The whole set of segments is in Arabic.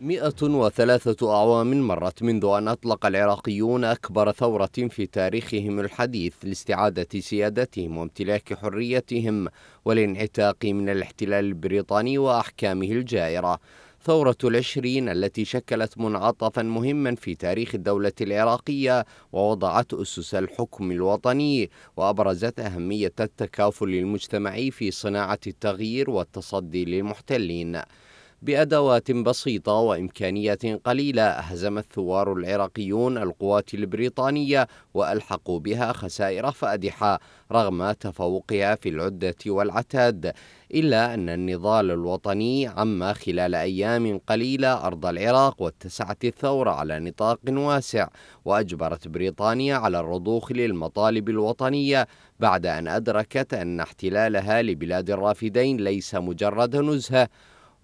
103 أعوام مرت منذ أن أطلق العراقيون أكبر ثورة في تاريخهم الحديث لاستعادة سيادتهم وامتلاك حريتهم والانعتاق من الاحتلال البريطاني وأحكامه الجائرة ثورة العشرين التي شكلت منعطفا مهما في تاريخ الدولة العراقية ووضعت أسس الحكم الوطني وأبرزت أهمية التكافل المجتمعي في صناعة التغيير والتصدي للمحتلين بأدوات بسيطة وإمكانيات قليلة أهزم الثوار العراقيون القوات البريطانية وألحقوا بها خسائر فادحة رغم تفوقها في العدة والعتاد إلا أن النضال الوطني عم خلال أيام قليلة أرض العراق واتسعت الثورة على نطاق واسع وأجبرت بريطانيا على الرضوخ للمطالب الوطنية بعد أن أدركت أن احتلالها لبلاد الرافدين ليس مجرد نزهة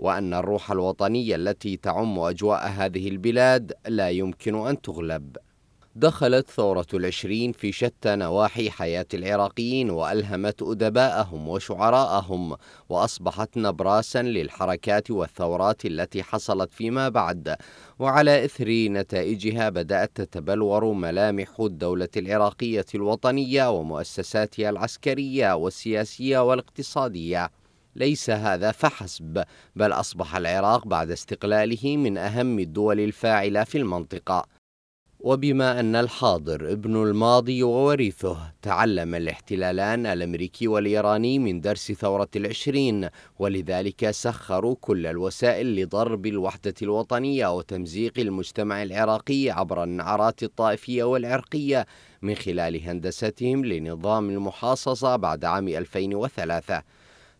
وأن الروح الوطنية التي تعم أجواء هذه البلاد لا يمكن أن تغلب دخلت ثورة العشرين في شتى نواحي حياة العراقيين وألهمت أدباءهم وشعراءهم وأصبحت نبراسا للحركات والثورات التي حصلت فيما بعد وعلى إثر نتائجها بدأت تتبلور ملامح الدولة العراقية الوطنية ومؤسساتها العسكرية والسياسية والاقتصادية ليس هذا فحسب بل أصبح العراق بعد استقلاله من أهم الدول الفاعلة في المنطقة وبما أن الحاضر ابن الماضي ووريثه تعلم الاحتلالان الأمريكي والإيراني من درس ثورة العشرين ولذلك سخروا كل الوسائل لضرب الوحدة الوطنية وتمزيق المجتمع العراقي عبر النعرات الطائفية والعرقية من خلال هندستهم لنظام المحاصصة بعد عام 2003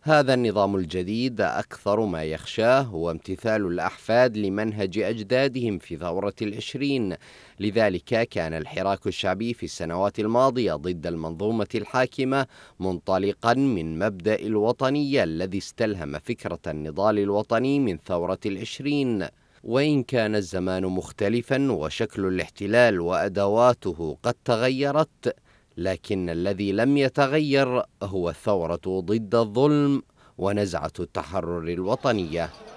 هذا النظام الجديد أكثر ما يخشاه هو امتثال الأحفاد لمنهج أجدادهم في ثورة العشرين لذلك كان الحراك الشعبي في السنوات الماضية ضد المنظومة الحاكمة منطلقا من مبدأ الوطنية الذي استلهم فكرة النضال الوطني من ثورة العشرين وإن كان الزمان مختلفا وشكل الاحتلال وأدواته قد تغيرت لكن الذي لم يتغير هو الثوره ضد الظلم ونزعه التحرر الوطنيه